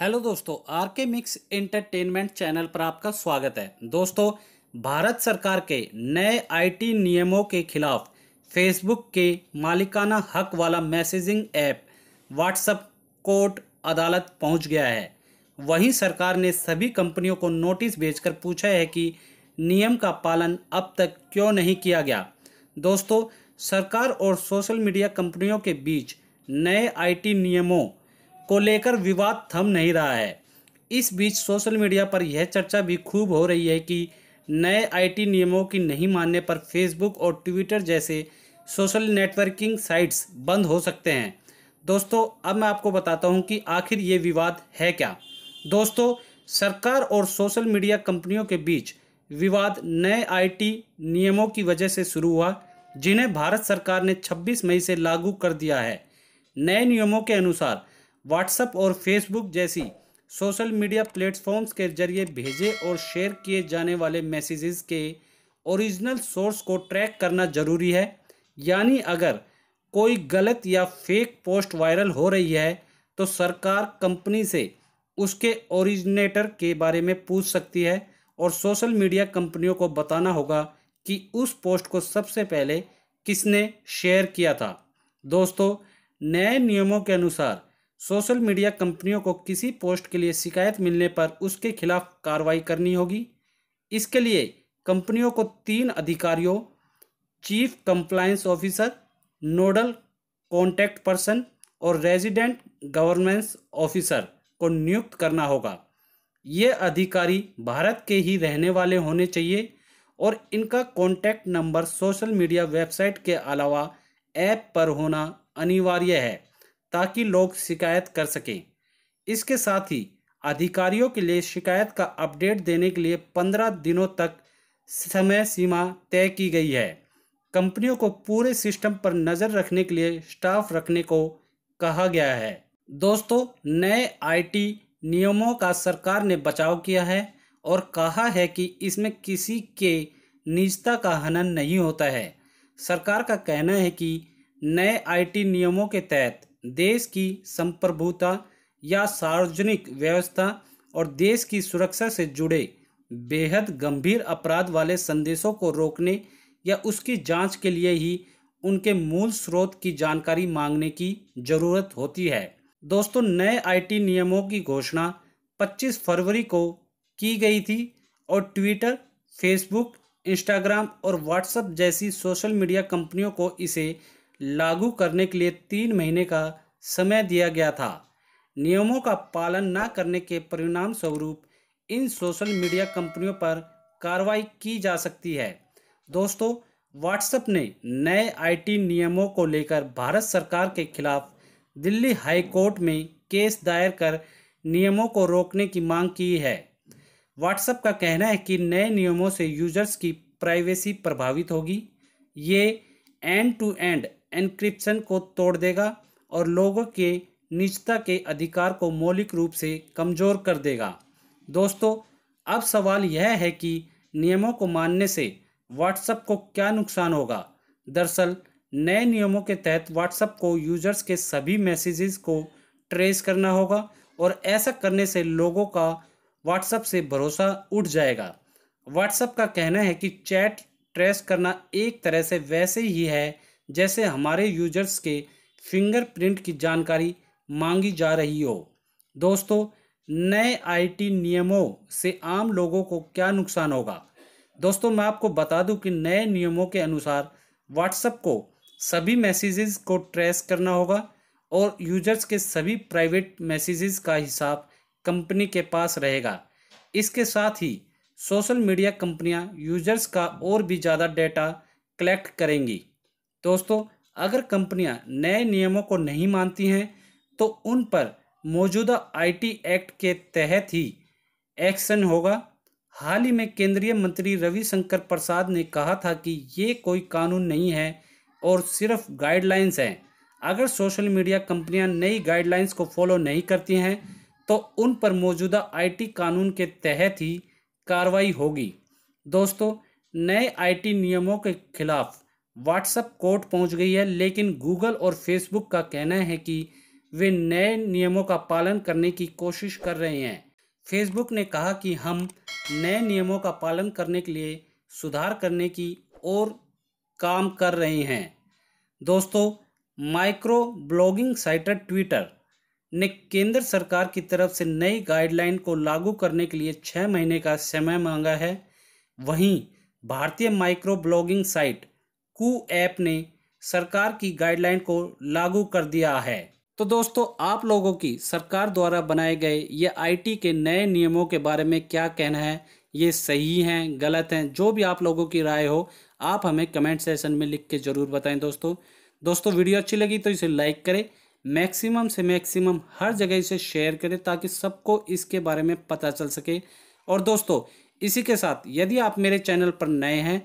hello दोस्तों are के mix entertainment channel पर आपका स्वागत है दोस्तों भारत सरकार के नए आईटी नियमों के खिलाफ फेसबुक के मालिकाना हक वाला मैसेजिंग ऐप व्हाट्सएप कोर्ट अदालत पहुंच गया है वहीं सरकार ने सभी कंपनियों को नोटिस भेजकर पूछा है कि नियम का पालन अब तक क्यों नहीं किया गया दोस्तों सरकार और सोशल मीडिया कंपनियों के बीच नए आईटी नियमों को लेकर विवाद थम नहीं रहा है इस बीच सोशल मीडिया पर यह चर्चा भी खूब हो रही है कि नए आईटी नियमों की नहीं मानने पर फेसबुक और ट्विटर जैसे सोशल नेटवर्किंग साइट्स बंद हो सकते हैं दोस्तों अब मैं आपको बताता हूं कि आखिर ये विवाद है क्या दोस्तों सरकार और सोशल मीडिया कंपनियों के बीच विवाद नए आईटी नियमों की वजह से शुरू हुआ जिन्हें भारत सरकार ने 26 मई से लागू कर दिया है नए नियमों के अनुसार व्हाट्सएप और फेसबुक जैसी सोशल मीडिया प्लेटफॉर्म्स के जरिए भेजे और शेयर किए जाने वाले मैसेजेस के ओरिजिनल सोर्स को ट्रैक करना ज़रूरी है यानी अगर कोई गलत या फेक पोस्ट वायरल हो रही है तो सरकार कंपनी से उसके ओरिजिनेटर के बारे में पूछ सकती है और सोशल मीडिया कंपनियों को बताना होगा कि उस पोस्ट को सबसे पहले किसने शेयर किया था दोस्तों नए नियमों के अनुसार सोशल मीडिया कंपनियों को किसी पोस्ट के लिए शिकायत मिलने पर उसके खिलाफ कार्रवाई करनी होगी इसके लिए कंपनियों को तीन अधिकारियों chief compliance officer nodal contact person और रेजिडेंट गवर्नेंस ऑफिसर को नियुक्त करना होगा ये अधिकारी भारत के ही रहने वाले होने चाहिए और इनका contact number social media website के अलावा ऐप पर होना अनिवार्य है ताकि लोग शिकायत कर सकें इसके साथ ही अधिकारियों के लिए शिकायत का अपडेट देने के लिए पंद्रह दिनों तक समय सीमा तय की गई है कंपनियों को पूरे सिस्टम पर नज़र रखने के लिए स्टाफ रखने को कहा गया है दोस्तों नए आईटी नियमों का सरकार ने बचाव किया है और कहा है कि इसमें किसी के निजता का हनन नहीं होता है सरकार का कहना है कि नए आईटी नियमों के तहत देश की संप्रभुता या सार्वजनिक व्यवस्था और देश की सुरक्षा से जुड़े बेहद गंभीर अपराध वाले संदेशों को रोकने या उसकी जांच के लिए ही उनके मूल स्रोत की जानकारी मांगने की जरूरत होती है दोस्तों नए आईटी नियमों की घोषणा 25 फरवरी को की गई थी और ट्विटर फेसबुक इंस्टाग्राम और व्हाट्सएप जैसी सोशल मीडिया कंपनियों को इसे लागू करने के लिए तीन महीने का समय दिया गया था नियमों का पालन न करने के परिणाम स्वरूप इन सोशल मीडिया कंपनियों पर कार्रवाई की जा सकती है दोस्तों व्हाट्सएप ने नए आईटी नियमों को लेकर भारत सरकार के खिलाफ दिल्ली हाई कोर्ट में केस दायर कर नियमों को रोकने की मांग की है व्हाट्सएप का कहना है कि नए नियमों से यूजर्स की प्राइवेसी प्रभावित होगी ये एंड टू एंड एनक्रिप्शन को तोड़ देगा और लोगों के निजता के अधिकार को मौलिक रूप से कमज़ोर कर देगा दोस्तों अब सवाल यह है कि नियमों को मानने से व्हाट्सएप को क्या नुकसान होगा दरअसल नए नियमों के तहत व्हाट्सएप को यूजर्स के सभी मैसेजेस को ट्रेस करना होगा और ऐसा करने से लोगों का व्हाट्सएप से भरोसा उठ जाएगा व्हाट्सएप का कहना है कि चैट ट्रेस करना एक तरह से वैसे ही है जैसे हमारे यूजर्स के फिंगरप्रिंट की जानकारी मांगी जा रही हो दोस्तों नए आईटी नियमों से आम लोगों को क्या नुकसान होगा दोस्तों मैं आपको बता दूं कि नए नियमों के अनुसार व्हाट्सएप को सभी मैसेजेस को ट्रेस करना होगा और यूजर्स के सभी प्राइवेट मैसेजेस का हिसाब कंपनी के पास रहेगा इसके साथ ही सोशल मीडिया कंपनियां यूजर्स का और भी ज़्यादा डेटा कलेक्ट करेंगी दोस्तों अगर कंपनियां नए नियमों को नहीं मानती हैं तो उन पर मौजूदा आईटी एक्ट के तहत ही एक्शन होगा हाल ही में केंद्रीय मंत्री रविशंकर प्रसाद ने कहा था कि ये कोई कानून नहीं है और सिर्फ गाइडलाइंस हैं अगर सोशल मीडिया कंपनियां नई गाइडलाइंस को फॉलो नहीं करती हैं तो उन पर मौजूदा आईटी कानून के तहत ही कार्रवाई होगी दोस्तों नए आईटी नियमों के खिलाफ व्हाट्सएप कोर्ट पहुंच गई है लेकिन गूगल और फेसबुक का कहना है कि वे नए नियमों का पालन करने की कोशिश कर रहे हैं फेसबुक ने कहा कि हम नए नियमों का पालन करने के लिए सुधार करने की ओर काम कर रहे हैं दोस्तों माइक्रो ब्लॉगिंग साइटर ट्विटर ने केंद्र सरकार की तरफ से नई गाइडलाइन को लागू करने के लिए छः महीने का समय मांगा है वहीं भारतीय micro blogging site Koo app ने सरकार की गाइडलाइन को लागू कर दिया है तो दोस्तों आप लोगों की सरकार द्वारा बनाए गए ये आईटी के नए नियमों के बारे में क्या कहना है ये सही हैं गलत हैं जो भी आप लोगों की राय हो आप हमें कमेंट सेशन में लिख के ज़रूर बताएं दोस्तों दोस्तों वीडियो अच्छी लगी तो इसे लाइक करें मैक्सिमम से मैक्सिमम हर जगह इसे शेयर करें ताकि सबको इसके बारे में पता चल सके और दोस्तों इसी के साथ यदि आप मेरे चैनल पर नए हैं